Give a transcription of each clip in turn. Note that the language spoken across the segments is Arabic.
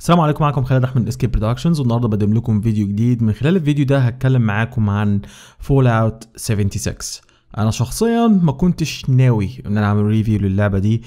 السلام عليكم معكم خالد احمد من اسكيب برودكشنز والنهارده بقدم لكم فيديو جديد من خلال الفيديو ده هتكلم معاكم عن فول اوت 76 انا شخصيا ما كنتش ناوي ان انا اعمل ريفيو للعبه دي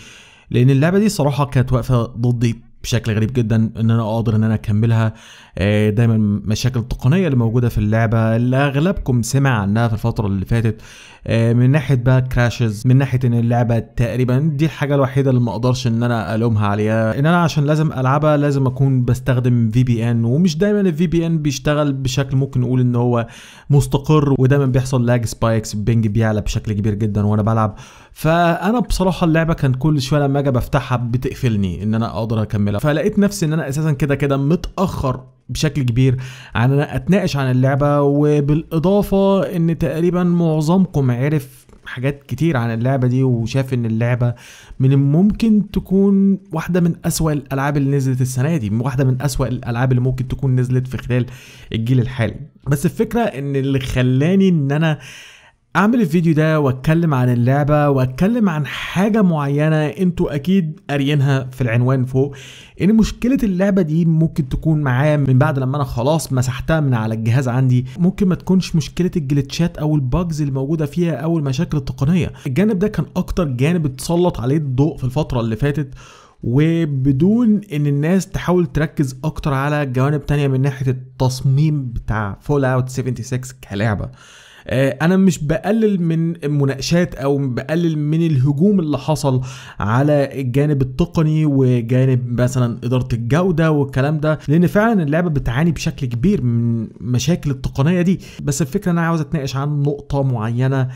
لان اللعبه دي صراحه كانت واقفه ضدي بشكل غريب جدا ان انا اقدر ان انا اكملها آه، دايما مشاكل تقنيه اللي موجوده في اللعبه اللي اغلبكم سمع عنها في الفتره اللي فاتت آه، من ناحيه بقى كراشز من ناحيه ان اللعبه تقريبا دي الحاجه الوحيده اللي ما اقدرش ان انا الومها عليها ان انا عشان لازم العبها لازم اكون بستخدم في بي ان ومش دايما الفي بي ان بيشتغل بشكل ممكن نقول ان هو مستقر ودايما بيحصل لاج سبايكس البنج بيعلى بشكل كبير جدا وانا بلعب فانا بصراحه اللعبه كان كل شويه لما اجي بفتحها بتقفلني ان انا اقدر اكملها فلقيت نفسي ان انا اساسا كده كده متاخر بشكل كبير عن انا اتناقش عن اللعبه وبالاضافه ان تقريبا معظمكم عرف حاجات كتير عن اللعبه دي وشاف ان اللعبه من الممكن تكون واحده من اسوا الالعاب اللي نزلت السنه دي واحده من اسوا الالعاب اللي ممكن تكون نزلت في خلال الجيل الحالي بس الفكره ان اللي خلاني ان انا اعمل الفيديو ده واتكلم عن اللعبة واتكلم عن حاجة معينة انتوا اكيد قاريينها في العنوان فوق ان مشكلة اللعبة دي ممكن تكون معايا من بعد لما انا خلاص مسحتها من على الجهاز عندي ممكن ما تكونش مشكلة الجليتشات او الباجز اللي موجودة فيها او المشاكل التقنية الجانب ده كان اكتر جانب اتسلط عليه الضوء في الفترة اللي فاتت وبدون ان الناس تحاول تركز اكتر على جوانب تانية من ناحية التصميم بتاع فول اوت 76 كلعبة آه، انا مش بقلل من المناقشات او بقلل من الهجوم اللي حصل على الجانب التقني وجانب مثلا اداره الجوده والكلام ده لان فعلا اللعبه بتعاني بشكل كبير من مشاكل التقنيه دي بس الفكره ان انا عاوز اتناقش عن نقطه معينه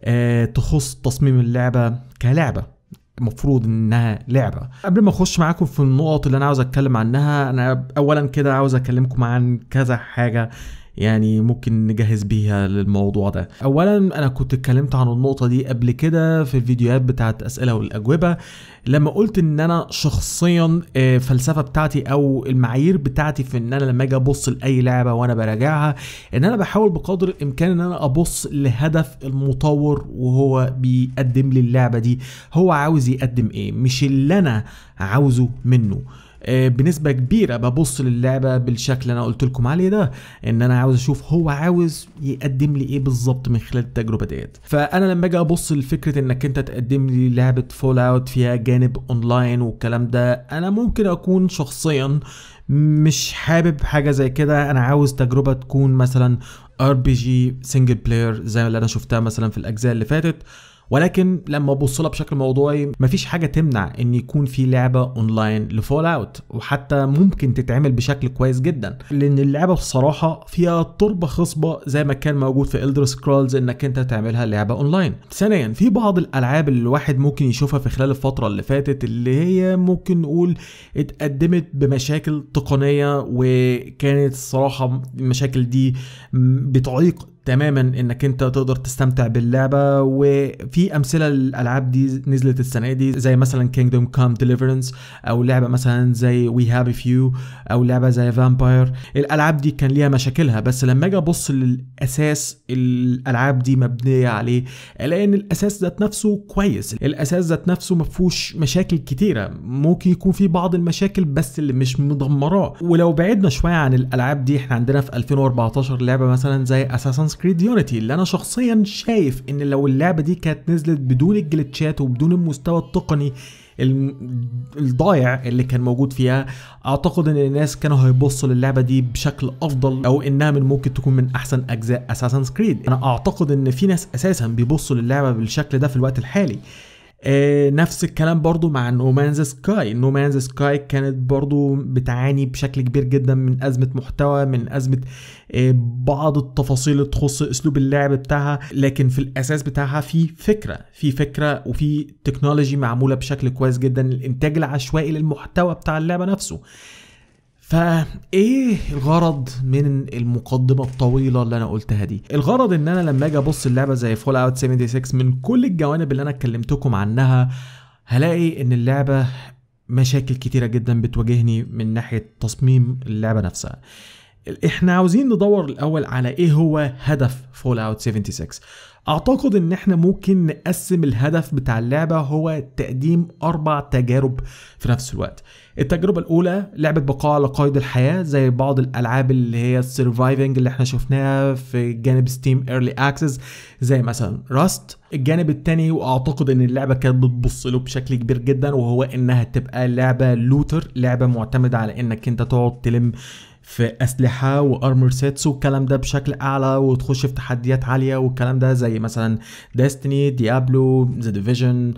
آه، تخص تصميم اللعبه كلعبه المفروض انها لعبه قبل ما اخش معاكم في النقط اللي انا عاوز اتكلم عنها انا اولا كده عاوز اكلمكم عن كذا حاجه يعني ممكن نجهز بيها للموضوع ده اولا انا كنت اتكلمت عن النقطه دي قبل كده في الفيديوهات بتاعت اسئله والاجوبه لما قلت ان انا شخصيا الفلسفه آه، بتاعتي او المعايير بتاعتي في ان انا لما اجي ابص لاي لعبه وانا براجعها ان انا بحاول بقدر الامكان ان انا ابص لهدف المطور وهو بيقدم لي اللعبه دي هو عاوز يقدم ايه مش اللي انا عاوزه منه آه، بنسبه كبيره ببص للعبه بالشكل اللي انا قلت لكم عليه ده ان انا عاوز اشوف هو عاوز يقدم لي ايه بالظبط من خلال التجربه ديت فانا لما اجي ابص لفكره انك انت تقدم لي لعبه فول اوت فيها جانب اونلاين والكلام ده انا ممكن اكون شخصيا مش حابب حاجه زي كده انا عاوز تجربه تكون مثلا ار بي جي سنجل بلاير زي اللي انا شفتها مثلا في الاجزاء اللي فاتت ولكن لما ابص لها بشكل موضوعي مفيش حاجه تمنع ان يكون في لعبه اونلاين لفول اوت وحتى ممكن تتعمل بشكل كويس جدا لان اللعبه بصراحه فيها تربه خصبه زي ما كان موجود في الدر سكرولز انك انت تعملها لعبه اونلاين ثانيا في بعض الالعاب اللي الواحد ممكن يشوفها في خلال الفتره اللي فاتت اللي هي ممكن نقول اتقدمت بمشاكل تقنيه وكانت الصراحه المشاكل دي بتعيق تماما انك انت تقدر تستمتع باللعبه وفي امثله للالعاب دي نزلت السنه دي زي مثلا كينجدوم كام ديليفرنس او لعبه مثلا زي وي هاف فيو او لعبه زي فامباير الالعاب دي كان ليها مشاكلها بس لما اجي ابص للاساس الالعاب دي مبنيه عليه الاقي ان الاساس ذات نفسه كويس الاساس ذات نفسه ما فيهوش مشاكل كتيره ممكن يكون في بعض المشاكل بس اللي مش مدمراه ولو بعدنا شويه عن الالعاب دي احنا عندنا في 2014 لعبه مثلا زي اساسنز كريد يونيتي اللي انا شخصيا شايف ان لو اللعبه دي كانت نزلت بدون الجلتشات وبدون المستوى التقني الضايع اللي كان موجود فيها اعتقد ان الناس كانوا هيبصوا للعبه دي بشكل افضل او انها من ممكن تكون من احسن اجزاء اساسن كريد انا اعتقد ان في ناس اساسا بيبصوا للعبه بالشكل ده في الوقت الحالي آه نفس الكلام برضو مع نومانز سكاي نومانز سكاي كانت برضو بتعاني بشكل كبير جدا من أزمة محتوى من أزمة آه بعض التفاصيل اللي تخص أسلوب اللعب بتاعها لكن في الأساس بتاعها في فكرة في فكرة وفي تكنولوجي معمولة بشكل كويس جدا الإنتاج العشوائي للمحتوى بتاع اللعبة نفسه فايه الغرض من المقدمه الطويله اللي انا قلتها دي الغرض ان انا لما اجي ابص اللعبه زي فول اوت 76 من كل الجوانب اللي انا اتكلمتكم عنها هلاقي ان اللعبه مشاكل كتيره جدا بتواجهني من ناحيه تصميم اللعبه نفسها احنا عاوزين ندور الاول على ايه هو هدف فول اوت 76 اعتقد ان احنا ممكن نقسم الهدف بتاع اللعبه هو تقديم اربع تجارب في نفس الوقت التجربة الأولى لعبة بقاء على قيد الحياة زي بعض الألعاب اللي هي السرفايفنج اللي احنا شفناها في جانب ستيم ايرلي اكسس زي مثلا راست الجانب التاني واعتقد ان اللعبة كانت بتبص له بشكل كبير جدا وهو انها تبقى لعبة لوتر لعبة معتمدة على انك انت تقعد تلم في اسلحه وارمر سيتس والكلام ده بشكل اعلى وتخش في تحديات عاليه والكلام ده زي مثلا ديستني ديابلو ذا ديفيجن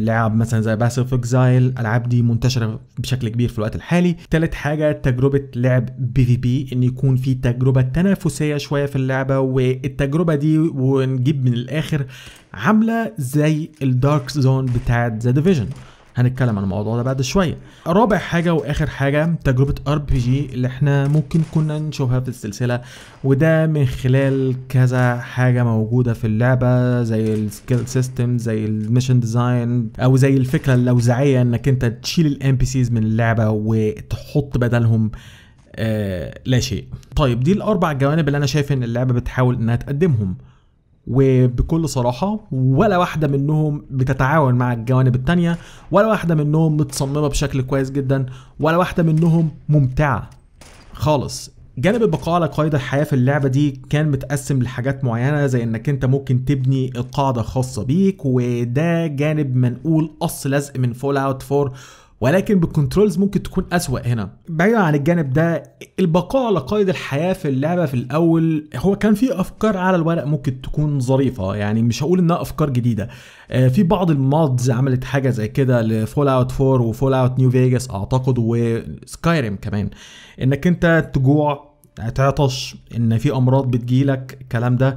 لعب مثلا زي باس اوف اكزايل الالعاب دي منتشره بشكل كبير في الوقت الحالي تالت حاجه تجربه لعب بي في بي ان يكون في تجربه تنافسيه شويه في اللعبه والتجربه دي ونجيب من الاخر عامله زي الدارك زون بتاعت ذا ديفيجن هنتكلم عن الموضوع ده بعد شويه رابع حاجه واخر حاجه تجربه ار بي جي اللي احنا ممكن كنا نشوفها في السلسله وده من خلال كذا حاجه موجوده في اللعبه زي السكيل سيستم زي الميشن ديزاين او زي الفكره اللوزعيه انك انت تشيل الام بي سيز من اللعبه وتحط بدلهم آه لا شيء طيب دي الاربع جوانب اللي انا شايف ان اللعبه بتحاول انها تقدمهم وبكل صراحة ولا واحدة منهم بتتعاون مع الجوانب التانية ولا واحدة منهم متصممة بشكل كويس جدا ولا واحدة منهم ممتعة خالص جانب البقاء على قيد الحياة في اللعبة دي كان متقسم لحاجات معينة زي انك انت ممكن تبني القاعدة خاصة بيك وده جانب منقول قص لزق من فول اوت 4 ولكن بالكنترولز ممكن تكون أسوأ هنا بعيدا عن الجانب ده البقاء على قيد الحياة في اللعبة في الأول هو كان في أفكار على الورق ممكن تكون ظريفة يعني مش هقول إنها أفكار جديدة آه، في بعض المودز عملت حاجة زي كده لفول أوت 4 وفول أوت نيو فيجاس أعتقد وسكايريم كمان إنك أنت تجوع تعطش إن في أمراض بتجيلك الكلام ده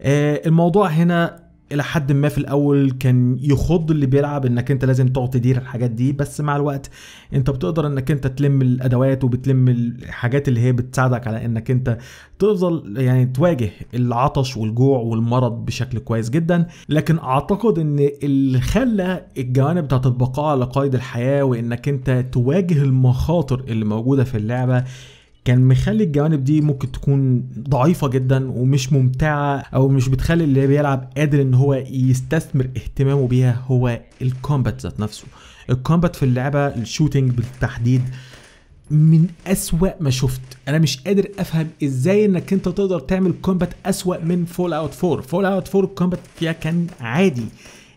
آه، الموضوع هنا الى حد ما في الاول كان يخض اللي بيلعب انك انت لازم تقعد تدير الحاجات دي بس مع الوقت انت بتقدر انك انت تلم الادوات وبتلم الحاجات اللي هي بتساعدك على انك انت تفضل يعني تواجه العطش والجوع والمرض بشكل كويس جدا لكن اعتقد ان اللي خلى الجوانب بتاعت البقاء على قيد الحياه وانك انت تواجه المخاطر اللي موجوده في اللعبه كان مخلي الجوانب دي ممكن تكون ضعيفه جدا ومش ممتعه او مش بتخلي اللي بيلعب قادر ان هو يستثمر اهتمامه بيها هو الكومبات ذات نفسه الكومبات في اللعبه الشوتينج بالتحديد من أسوأ ما شفت انا مش قادر افهم ازاي انك انت تقدر تعمل كومبات أسوأ من فول اوت 4 فول اوت 4 الكومبات فيها كان عادي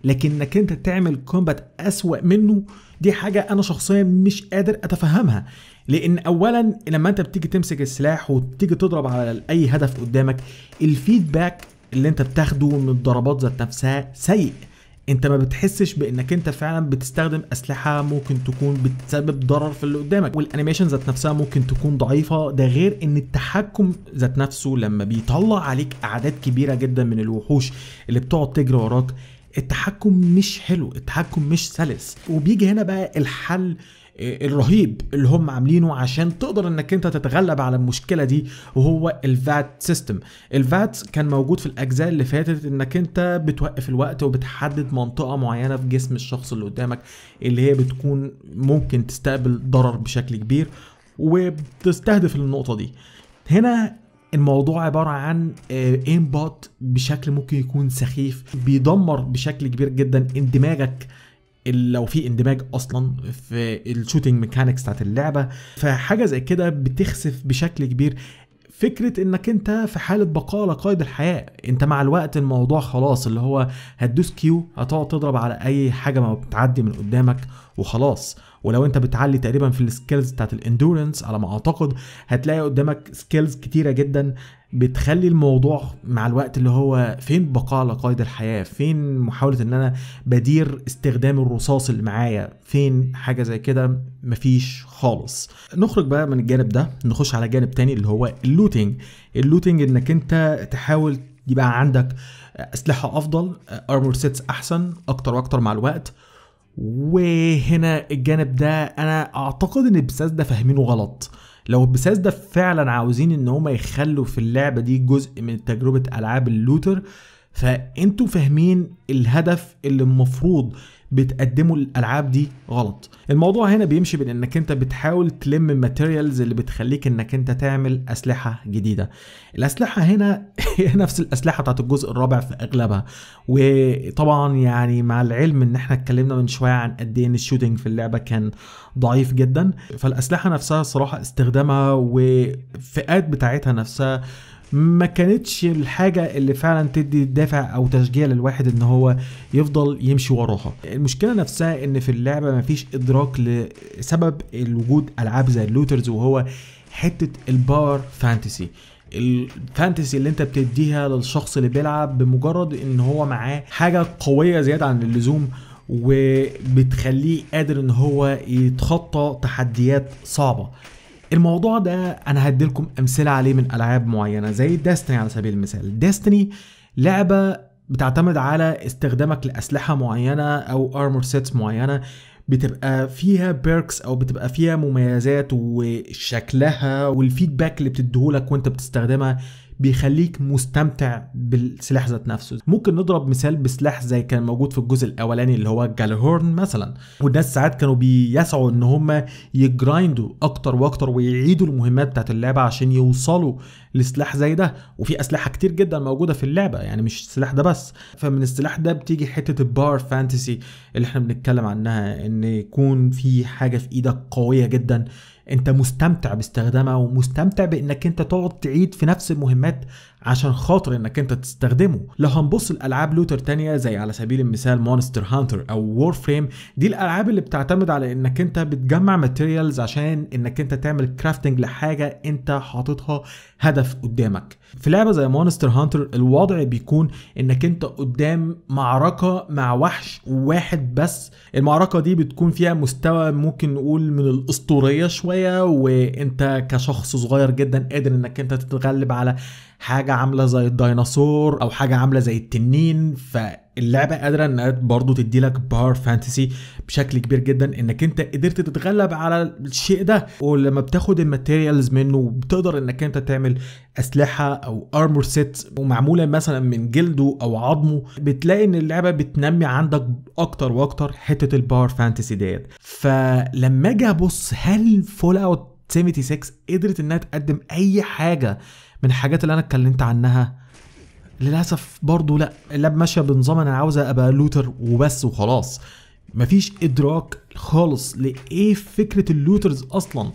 لكن انك انت تعمل كومبات أسوأ منه دي حاجة أنا شخصيا مش قادر أتفهمها لان اولا لما انت بتيجي تمسك السلاح وبتيجي تضرب على اي هدف قدامك الفيدباك اللي انت بتاخده من الضربات ذات نفسها سيء انت ما بتحسش بانك انت فعلا بتستخدم اسلحه ممكن تكون بتسبب ضرر في اللي قدامك والانيميشن ذات نفسها ممكن تكون ضعيفه ده غير ان التحكم ذات نفسه لما بيطلع عليك اعداد كبيره جدا من الوحوش اللي بتقعد تجري وراك التحكم مش حلو التحكم مش سلس وبيجي هنا بقى الحل آه، الرهيب اللي هم عاملينه عشان تقدر انك انت تتغلب على المشكله دي وهو الفات سيستم الفات كان موجود في الاجزاء اللي فاتت انك انت بتوقف الوقت وبتحدد منطقه معينه في جسم الشخص اللي قدامك اللي هي بتكون ممكن تستقبل ضرر بشكل كبير وبتستهدف النقطه دي هنا الموضوع عبارة عن انباط آه، بشكل ممكن يكون سخيف بيدمر بشكل كبير جدا اندماجك لو في اندماج اصلا في الشوتنج ميكانكس بتاعت اللعبه فحاجه زي كده بتخسف بشكل كبير فكره انك انت في حاله بقاء على قيد الحياه انت مع الوقت الموضوع خلاص اللي هو هتدوس كيو هتقعد تضرب على اي حاجه ما بتعدي من قدامك وخلاص ولو انت بتعلي تقريبا في السكيلز بتاعت الاندورنس على ما اعتقد هتلاقي قدامك سكيلز كتيره جدا بتخلي الموضوع مع الوقت اللي هو فين بقاء على قيد الحياه فين محاوله ان انا بدير استخدام الرصاص اللي معايا فين حاجه زي كده مفيش خالص نخرج بقى من الجانب ده نخش على جانب تاني اللي هو اللوتينج اللوتينج انك انت تحاول يبقى عندك اسلحه افضل ارمور سيتس احسن اكتر واكتر مع الوقت وهنا الجانب ده انا اعتقد ان بساز ده فاهمينه غلط لو بساز ده فعلا عاوزين ان هما يخلوا في اللعبه دي جزء من تجربه العاب اللوتر فانتوا فاهمين الهدف اللي المفروض بتقدموا الالعاب دي غلط الموضوع هنا بيمشي بين انك انت بتحاول تلم الماتيريالز اللي بتخليك انك انت تعمل اسلحه جديده الاسلحه هنا هي نفس الاسلحه بتاعت الجزء الرابع في اغلبها وطبعا يعني مع العلم ان احنا اتكلمنا من شويه عن قد ايه الشوتينج الشوتنج في اللعبه كان ضعيف جدا فالاسلحه نفسها الصراحه استخدامها والفئات بتاعتها نفسها ما كانتش الحاجه اللي فعلا تدي دافع او تشجيع للواحد ان هو يفضل يمشي وراها المشكله نفسها ان في اللعبه مفيش ادراك لسبب الوجود العاب زي اللوترز وهو حته الباور فانتسي الفانتسي اللي انت بتديها للشخص اللي بيلعب بمجرد ان هو معاه حاجه قويه زياده عن اللزوم وبتخليه قادر ان هو يتخطى تحديات صعبه الموضوع ده انا هديلكم امثله عليه من العاب معينه زي ديستني على سبيل المثال ديستني لعبه بتعتمد على استخدامك لاسلحه معينه او ارمور سيتس معينه بتبقى فيها بيركس او بتبقى فيها مميزات وشكلها والفيدباك اللي بتديهولك وانت بتستخدمها بيخليك مستمتع بالسلاح ذات نفسه ممكن نضرب مثال بسلاح زي كان موجود في الجزء الاولاني اللي هو جالهورن مثلا والناس ساعات كانوا بيسعوا ان هم يجرايندوا اكتر واكتر ويعيدوا المهمات بتاعت اللعبه عشان يوصلوا لسلاح زي ده وفي اسلحه كتير جدا موجوده في اللعبه يعني مش السلاح ده بس فمن السلاح ده بتيجي حته البار فانتسي اللي احنا بنتكلم عنها ان يكون في حاجه في ايدك قويه جدا انت مستمتع باستخدامها ومستمتع بانك انت تقعد تعيد في نفس المهمات عشان خاطر انك انت تستخدمه لو هنبص لالعاب لوتر تانية زي على سبيل المثال مونستر هانتر او وور فريم دي الالعاب اللي بتعتمد على انك انت بتجمع ماتيريالز عشان انك انت تعمل كرافتنج لحاجه انت حاططها هدف قدامك في لعبه زي مونستر هانتر الوضع بيكون انك انت قدام معركه مع وحش واحد بس المعركه دي بتكون فيها مستوى ممكن نقول من الاسطوريه شويه شويه وانت كشخص صغير جدا قادر انك انت تتغلب على حاجه عامله زي الديناصور او حاجه عامله زي التنين ف اللعبه قادره انها برضه تدي لك باور فانتسي بشكل كبير جدا انك انت قدرت تتغلب على الشيء ده ولما بتاخد الماتيريالز منه بتقدر انك انت تعمل اسلحه او ارمور سيت ومعموله مثلا من جلده او عظمه بتلاقي ان اللعبه بتنمي عندك اكتر واكتر حته الباور فانتسي ديت فلما اجي ابص هل فول اوت 76 قدرت انها تقدم اي حاجه من الحاجات اللي انا اتكلمت عنها للاسف برضه لا اللاب ماشيه بنظام انا عاوز ابقى لوتر وبس وخلاص مفيش ادراك خالص لايه فكره اللوترز اصلا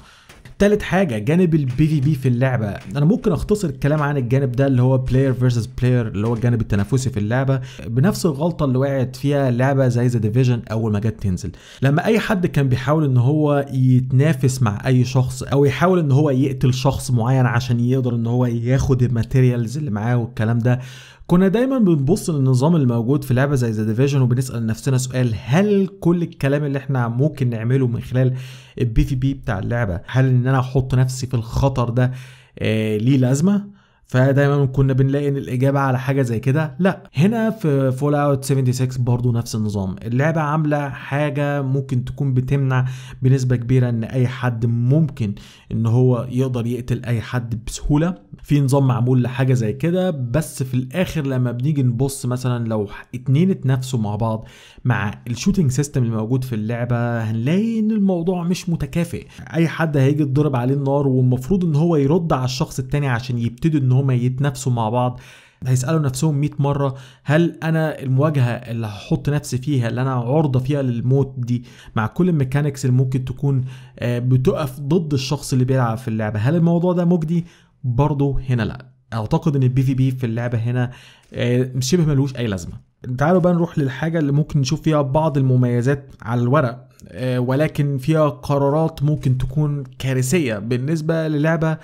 تالت حاجه جانب البي في بي في اللعبه انا ممكن اختصر الكلام عن الجانب ده اللي هو بلاير فيرسز بلاير اللي هو الجانب التنافسي في اللعبه بنفس الغلطه اللي وقعت فيها لعبه زي ذا ديفيجن اول ما جت تنزل لما اي حد كان بيحاول ان هو يتنافس مع اي شخص او يحاول ان هو يقتل شخص معين عشان يقدر ان هو ياخد الماتيريالز اللي معاه والكلام ده كنا دايما بنبص للنظام الموجود في لعبه زي ذا ديفيجن وبنسال نفسنا سؤال هل كل الكلام اللي احنا ممكن نعمله من خلال البي في بي بتاع اللعبه هل ان انا احط نفسي في الخطر ده آه، ليه لازمه فدايما كنا بنلاقي ان الاجابه على حاجه زي كده لا هنا في فول اوت 76 برضو نفس النظام اللعبه عامله حاجه ممكن تكون بتمنع بنسبه كبيره ان اي حد ممكن ان هو يقدر يقتل اي حد بسهوله في نظام معمول لحاجه زي كده بس في الاخر لما بنيجي نبص مثلا لو اتنين اتنافسوا مع بعض مع الشوتينج سيستم اللي موجود في اللعبه هنلاقي ان الموضوع مش متكافئ اي حد هيجي يتضرب عليه النار والمفروض ان هو يرد على الشخص التاني عشان يبتدوا ان هم يتنافسوا مع بعض هيسالوا نفسهم 100 مره هل انا المواجهه اللي هحط نفسي فيها اللي انا عرضه فيها للموت دي مع كل الميكانكس اللي ممكن تكون آه، بتقف ضد الشخص اللي بيلعب في اللعبه هل الموضوع ده مجدي برضه هنا لا اعتقد ان البي في بي في اللعبه هنا آه، شبه ملوش اي لازمه تعالوا بقى نروح للحاجه اللي ممكن نشوف فيها بعض المميزات على الورق آه، ولكن فيها قرارات ممكن تكون كارثيه بالنسبه للعبه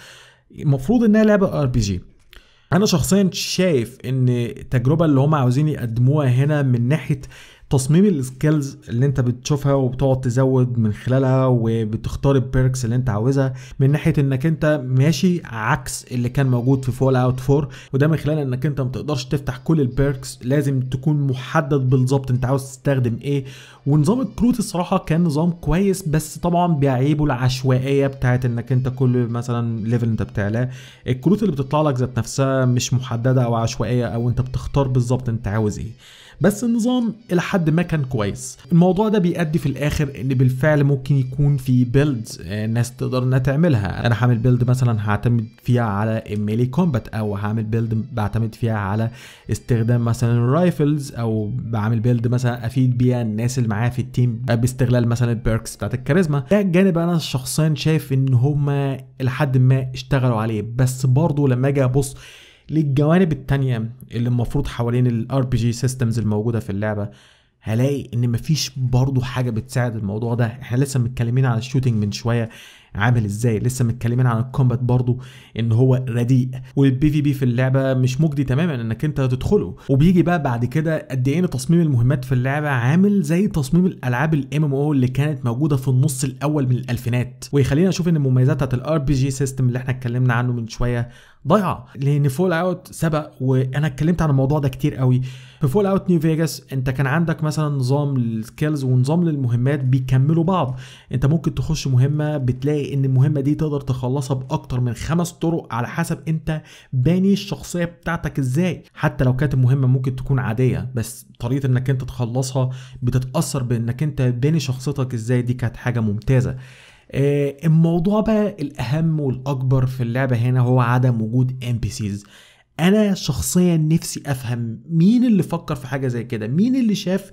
المفروض انها لعبه ار بي جي انا شخصيا شايف ان التجربه اللي هم عاوزين يقدموها هنا من ناحيه تصميم السكيلز اللي انت بتشوفها وبتقعد تزود من خلالها وبتختار البيركس اللي انت عاوزها من ناحيه انك انت ماشي عكس اللي كان موجود في فول اوت 4 وده من خلال انك انت ما تقدرش تفتح كل البيركس لازم تكون محدد بالظبط انت عاوز تستخدم ايه ونظام الكروت الصراحه كان نظام كويس بس طبعا بيعيبه العشوائيه بتاعت انك انت كل مثلا ليفل انت بتعلاه الكروت اللي بتطلع لك ذات نفسها مش محدده او عشوائيه او انت بتختار بالظبط انت عاوز ايه بس النظام الى حد لحد ما كان كويس الموضوع ده بيؤدي في الاخر ان بالفعل ممكن يكون في بيلدز الناس آه، تقدر انها تعملها انا هعمل بيلد مثلا هعتمد فيها على ميلي كومبات او هعمل بيلد بعتمد فيها على استخدام مثلا الرايفلز او بعمل بيلد مثلا افيد بيها الناس اللي معايا في التيم باستغلال مثلا البيركس بتاعت الكاريزما ده جانب انا شخصيا شايف ان هما لحد ما اشتغلوا عليه بس برضه لما اجي ابص للجوانب التانية اللي المفروض حوالين الار بي جي سيستمز الموجوده في اللعبه هلاقي ان مفيش برضه حاجه بتساعد الموضوع ده احنا لسه متكلمين على الشوتينج من شويه عامل ازاي لسه متكلمين عن الكومبات برضو ان هو رديء والبي في بي في اللعبه مش مجدي تماما انك انت تدخله وبيجي بقى بعد كده قد ايه تصميم المهمات في اللعبه عامل زي تصميم الالعاب الام ام او اللي كانت موجوده في النص الاول من الالفينات ويخلينا نشوف ان المميزات بتاعت الار بي جي سيستم اللي احنا اتكلمنا عنه من شويه ضايعه لان فول اوت سبق وانا اتكلمت عن الموضوع ده كتير قوي في فول اوت نيو فيجاس انت كان عندك مثلا نظام للسكيلز ونظام للمهمات بيكملوا بعض انت ممكن تخش مهمه بتلاقي هتلاقي ان المهمه دي تقدر تخلصها باكتر من خمس طرق على حسب انت باني الشخصيه بتاعتك ازاي حتى لو كانت المهمه ممكن تكون عاديه بس طريقه انك انت تخلصها بتتاثر بانك انت باني شخصيتك ازاي دي كانت حاجه ممتازه آه، الموضوع بقى الاهم والاكبر في اللعبه هنا هو عدم وجود ام بي سيز انا شخصيا نفسي افهم مين اللي فكر في حاجه زي كده مين اللي شاف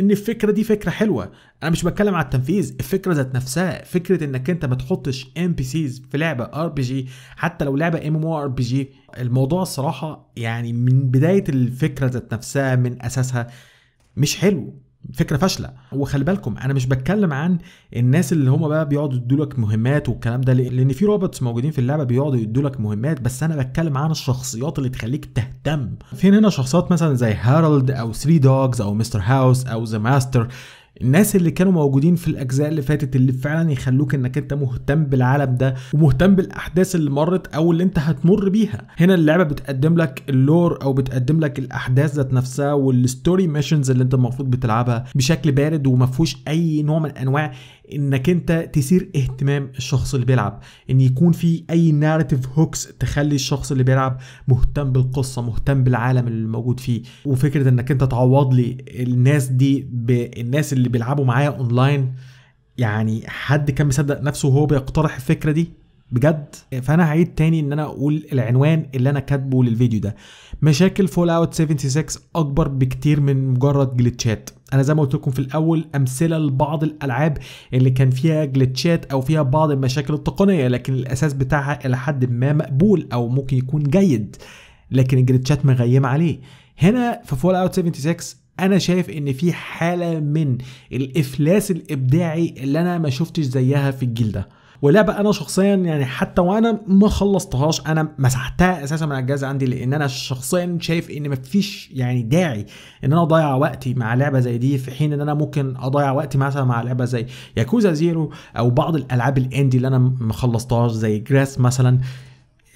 ان الفكره دي فكره حلوه انا مش بتكلم على التنفيذ الفكره ذات نفسها فكره انك انت ما تحطش ام بي سيز في لعبه ار بي جي حتى لو لعبه ام ام ار بي جي الموضوع الصراحه يعني من بدايه الفكره ذات نفسها من اساسها مش حلو فكره فاشله وخلي بالكم انا مش بتكلم عن الناس اللي هم بقى بيقعدوا يدوا لك مهمات والكلام ده لان في روبوتس موجودين في اللعبه بيقعدوا يدوا لك مهمات بس انا بتكلم عن الشخصيات اللي تخليك تهتم فين هنا شخصيات مثلا زي هارولد او 3 دوجز او مستر هاوس او ذا ماستر الناس اللي كانوا موجودين في الاجزاء اللي فاتت اللي فعلا يخلوك انك انت مهتم بالعالم ده ومهتم بالاحداث اللي مرت او اللي انت هتمر بيها هنا اللعبه بتقدم لك اللور او بتقدم لك الاحداث ذات نفسها والستوري ميشنز اللي انت المفروض بتلعبها بشكل بارد وما فيهوش اي نوع من انواع انك انت تثير اهتمام الشخص اللي بيلعب ان يكون في اي ناريتيف هوكس تخلي الشخص اللي بيلعب مهتم بالقصه مهتم بالعالم اللي موجود فيه وفكره انك انت تعوض لي الناس دي بالناس اللي بيلعبوا معايا اونلاين يعني حد كان مصدق نفسه وهو بيقترح الفكره دي بجد فانا هعيد تاني ان انا اقول العنوان اللي انا كاتبه للفيديو ده مشاكل فول اوت 76 اكبر بكتير من مجرد جليتشات انا زي ما قلت لكم في الاول امثله لبعض الالعاب اللي كان فيها جليتشات او فيها بعض المشاكل التقنيه لكن الاساس بتاعها الى حد ما مقبول او ممكن يكون جيد لكن الجليتشات مغيمه عليه هنا في فول اوت 76 انا شايف ان في حاله من الافلاس الابداعي اللي انا ما شفتش زيها في الجيل ده ولعبه انا شخصيا يعني حتى وانا ما خلصتهاش انا مسحتها اساسا من الجهاز عندي لان انا شخصيا شايف ان مفيش يعني داعي ان انا اضيع وقتي مع لعبه زي دي في حين ان انا ممكن اضيع وقتي مثلا مع لعبه زي ياكوزا زيرو او بعض الالعاب الاندي اللي انا ما خلصتهاش زي جراس مثلا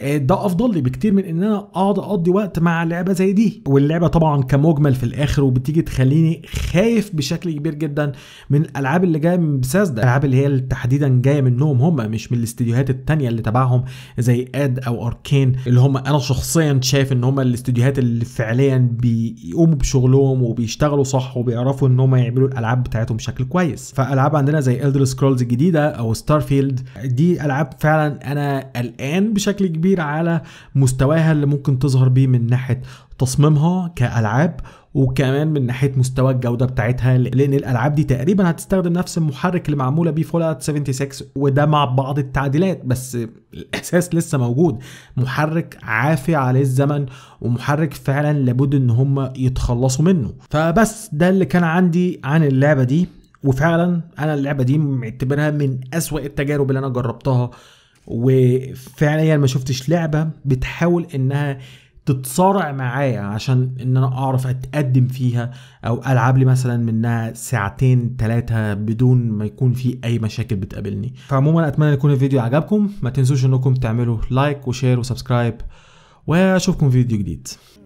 آه، ده افضل لي بكتير من ان انا اقعد اقضي وقت مع لعبه زي دي واللعبه طبعا كمجمل في الاخر وبتيجي تخليني خايف بشكل كبير جدا من الالعاب اللي جايه من ده الالعاب اللي هي تحديدا جايه منهم هم مش من الاستديوهات التانية اللي تبعهم زي اد او اركين اللي هم انا شخصيا شايف ان هم الاستديوهات اللي فعليا بيقوموا بشغلهم وبيشتغلوا صح وبيعرفوا ان هم يعملوا الالعاب بتاعتهم بشكل كويس فالعاب عندنا زي الدر سكرولز الجديده او ستارفيلد دي العاب فعلا انا قلقان بشكل كبير كبير على مستواها اللي ممكن تظهر بيه من ناحيه تصميمها كالعاب وكمان من ناحيه مستوى الجوده بتاعتها لان الالعاب دي تقريبا هتستخدم نفس المحرك اللي معموله بيه فول اوت 76 وده مع بعض التعديلات بس الاساس لسه موجود محرك عافي عليه الزمن ومحرك فعلا لابد ان هم يتخلصوا منه فبس ده اللي كان عندي عن اللعبه دي وفعلا انا اللعبه دي معتبرها من اسوأ التجارب اللي انا جربتها وفعليا ما شفتش لعبه بتحاول انها تتصارع معايا عشان ان انا اعرف اتقدم فيها او العب لي مثلا منها ساعتين ثلاثه بدون ما يكون في اي مشاكل بتقابلني فعموما اتمنى يكون الفيديو عجبكم ما تنسوش انكم تعملوا لايك وشير وسبسكرايب واشوفكم في فيديو جديد